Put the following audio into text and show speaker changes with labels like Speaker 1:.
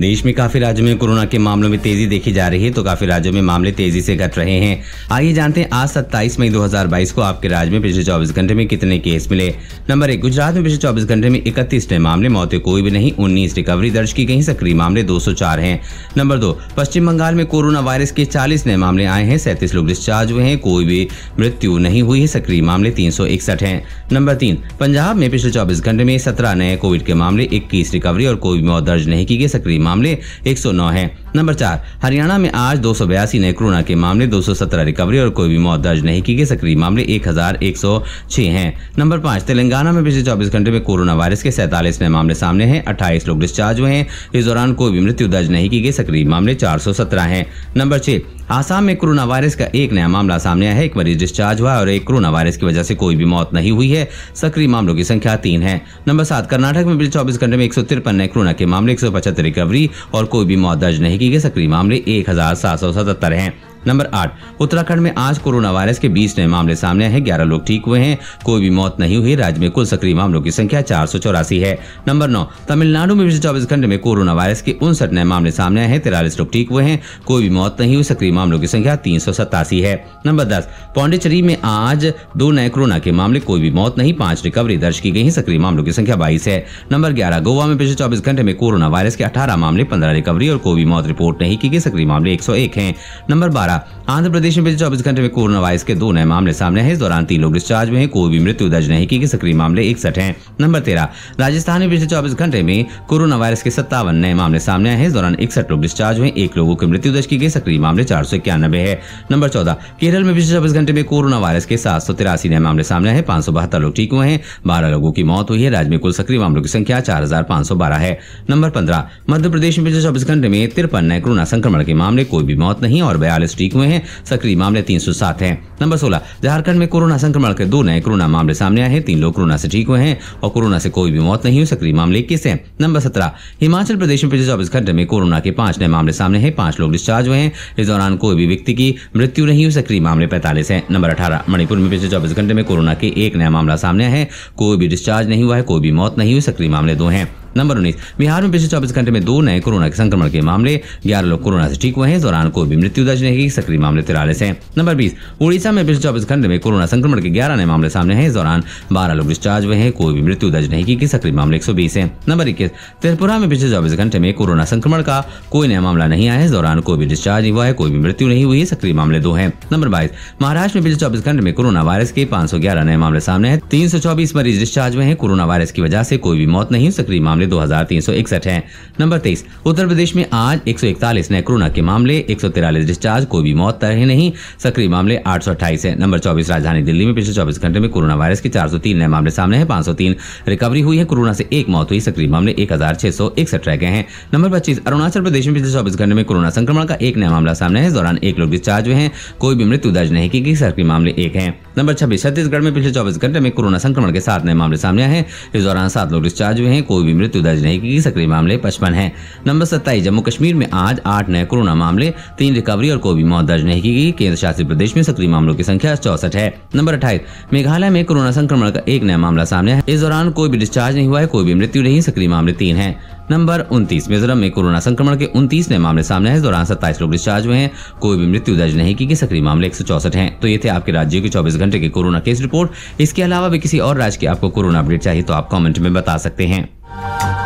Speaker 1: देश में काफी राज्यों में कोरोना के मामलों में तेजी देखी जा रही है तो काफी राज्यों में मामले तेजी से घट रहे हैं आइए जानते हैं आज सत्ताईस मई 2022 को आपके राज्य में पिछले 24 घंटे में कितने केस मिले नंबर एक गुजरात में पिछले 24 घंटे में इकतीस नए मामले मौतें कोई भी नहीं उन्नीस रिकवरी दर्ज की गई सक्रिय मामले दो हैं नंबर दो पश्चिम बंगाल में कोरोना वायरस के चालीस नए मामले आए हैं सैंतीस लोग डिस्चार्ज हुए हैं कोई भी मृत्यु नहीं हुई है सक्रिय मामले तीन हैं नंबर तीन पंजाब में पिछले चौबीस घंटे में सत्रह नए कोविड के मामले इक्कीस रिकवरी और कोई मौत दर्ज नहीं की गई सक्रिय मामले 109 हैं नंबर चार हरियाणा में आज दो नए कोरोना के मामले 217 रिकवरी और कोई भी मौत दर्ज नहीं की गई सक्रिय मामले 1106 हैं नंबर पाँच तेलंगाना में पिछले 24 घंटे में कोरोना वायरस के सैंतालीस नए मामले सामने हैं 28 लोग डिस्चार्ज हुए हैं इस दौरान कोई भी मृत्यु दर्ज नहीं की गई सक्रिय मामले 417 हैं नंबर छह आसाम में कोरोना वायरस का एक नया मामला सामने आया है एक मरीज डिस्चार्ज हुआ और एक कोरोना वायरस की वजह से कोई भी मौत नहीं हुई है सक्रिय मामलों की संख्या तीन है नंबर सात कर्नाटक में पिछले चौबीस घंटे में एक नए कोरोना के मामले एक रिकवरी और कोई भी मौत दर्ज नहीं अमेरिकी के सक्रिय मामले एक हजार सात सौ सतहत्तर हैं नंबर आठ उत्तराखंड में आज कोरोना वायरस के बीस नए मामले सामने आए हैं ग्यारह लोग ठीक हुए हैं कोई भी मौत नहीं हुई राज्य में कुल सक्रिय मामलों की संख्या चार सौ चौरासी है नंबर नौ तमिलनाडु में पिछले चौबीस घंटे में कोरोना वायरस के उनसठ नए मामले सामने आए हैं तिरालीस लोग ठीक हुए हैं कोई भी मौत नहीं हुई सक्रिय मामलों की संख्या तीन सौ सतासी है नंबर दस पौंडेचेरी में आज दो नए कोरोना के मामले कोई भी मौत नहीं पांच रिकवरी दर्ज की गई सक्रिय मामलों की संख्या बाईस है नंबर ग्यारह गोवा में पिछले चौबीस घंटे में कोरोना वायरस के अठारह मामले पंद्रह रिकवरी और कोई भी मौत रिपोर्ट नहीं की गई सक्रिय मामले एक सौ एक है नंबर बारह द्वारा आंध्र प्रदेश में पिछले चौबीस घंटे में कोरोना वायरस के दो नए मामले सामने हैं इस दौरान तीन लोग डिस्चार्ज हुए हैं कोई भी मृत्यु दर्ज नहीं की सक्रिय मामले इकसठ हैं नंबर तेरह राजस्थान में पिछले चौबीस घंटे में कोरोना वायरस के सत्तावन नए मामले सामने आए हैं इस दौरान इकसठ लोग डिस्चार्ज हुए एक लोगों की मृत्यु दर्ज की गई सक्रिय मामले चार सौ इक्यानबे है नंबर चौदह केरल में पिछले चौबीस घंटे में कोरोना वायरस के सात सौ तिरासी नए मामले सामने आए पांच सौ बहत्तर लोग ठीक हुए हैं बारह लोगों की मौत हुई है राज्य में कुल सक्रिय मामलों की संख्या चार हजार पांच सौ बारह है नंबर पंद्रह मध्य प्रदेश में पिछले चौबीस घंटे में तिरपन नए कोरोना संक्रमण के मामले कोई भी मौत नहीं और बयालीस ठीक हुए हैं सक्रिय मामले तीन सौ सात है नंबर सोलह झारखंड में कोरोना संक्रमण के दो नए कोरोना मामले सामने आए हैं तीन लोग कोरोना से ठीक हुए हैं और कोरोना से कोई भी मौत नहीं हुई सक्रिय मामले इक्कीस है नंबर सत्रह हिमाचल प्रदेश में पिछले चौबीस घंटे में कोरोना के पांच नए मामले सामने हैं पांच लोग डिस्चार्ज हुए हैं इस दौरान कोई भी व्यक्ति की मृत्यु नहीं हुई सक्रिय मामले पैंतालीस है नंबर अठारह मणिपुर में पिछले चौबीस घंटे में कोरोना के एक नया मामला सामने है कोई भी डिस्चार्ज नहीं हुआ है कोई भी मौत नहीं हुई सक्रिय मामले दो हैं नंबर उन्नीस बिहार में पिछले चौबीस घंटे में दो नए कोरोना के संक्रमण के मामले ग्यारह लोग कोरोना से ठीक हुए हैं इस दौरान कोई भी मृत्यु दर्ज नहीं सक्रिय मामले तिरालीस हैं नंबर बीस उड़ीसा में पिछले चौबीस घंटे में कोरोना संक्रमण के ग्यारह नए मामले सामने हैं इस दौरान बारह लोग डिस्चार्ज हुए हैं कोई भी मृत्यु दर्ज नहीं की सक्रिय मामले एक सौ बीस है नंबर इक्कीस त्रिपुरा में पिछले चौबीस घंटे में कोरोना संक्रमण का कोई नया मामला नहीं आया इस दौरान कोई भी डिस्चार्ज नहीं हुआ है कोई भी मृत्यु नहीं हुई सक्रिय मामले दो है नंबर बाईस महाराष्ट्र में पिछले चौबीस घंटे में कोरोना वायरस के पांच नए मामले सामने हैं तीन मरीज डिस्चार्ज हुए हैं कोरोना वायरस की वजह से कोई भी मौत नहीं सक्रिय मामले मामले इकसठ हैं नंबर तेईस उत्तर प्रदेश में आज इकतालीस नए कोरोना के मामले एक डिस्चार्ज कोई भी मौत तरह नहीं सक्रिय मामले आठ है नंबर चौबीस राजधानी दिल्ली में पिछले चौबीस घंटे में कोरोना वायरस के चार नए मामले सामने हैं तीन रिकवरी हुई है कोरोना से एक मौत हुई सक्रिय मामले एक रह गए हैं नंबर पच्चीस अरुणाचल प्रदेश में पिछले चौबीस घंटे में कोरोना संक्रमण का एक नया मामला सामने है इस दौरान एक लोग डिस्चार्ज हुए हैं कोई भी मृत्यु दर्ज नहीं की गई सक्रिय मामले एक हैं नंबर छब्बीस छत्तीसगढ़ में पिछले चौबीस घंटे में कोरोना संक्रमण के सात नए मामले सामने आए हैं इस दौरान सात लोग डिस्चार्ज हुए हैं कोई भी मृत्यु दर्ज नहीं की सक्रिय मामले पचपन है नंबर सत्ताईस जम्मू कश्मीर में आज आठ नए कोरोना मामले तीन रिकवरी और कोई भी मौत दर्ज नहीं की गई केंद्र शासित प्रदेश में सक्रिय मामलों की संख्या चौसठ है नंबर अठाईस मेघालय में कोरोना संक्रमण का एक नया मामला सामने है इस दौरान कोई भी डिस्चार्ज नहीं हुआ है कोई भी मृत्यु नहीं सक्रिय मामले तीन है नंबर उनतीस मिजोरम में कोरोना संक्रमण के उनतीस नए मामले सामने है दौरान सत्ताईस लोग डिस्चार्ज हुए हैं कोई भी मृत्यु दर्ज नहीं की सक्रिय मामले एक हैं तो ये थे आपके राज्य के चौबीस घंटे के कोरोना केस रिपोर्ट इसके अलावा भी किसी और राज्य के आपको कोरोना अपडेट चाहिए तो आप कॉमेंट में बता सकते हैं